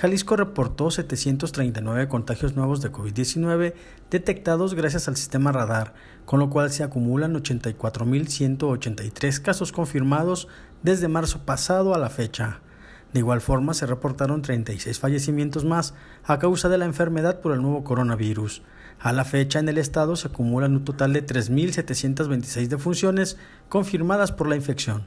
Jalisco reportó 739 contagios nuevos de COVID-19 detectados gracias al sistema radar, con lo cual se acumulan 84.183 casos confirmados desde marzo pasado a la fecha. De igual forma, se reportaron 36 fallecimientos más a causa de la enfermedad por el nuevo coronavirus. A la fecha, en el estado se acumulan un total de 3.726 defunciones confirmadas por la infección.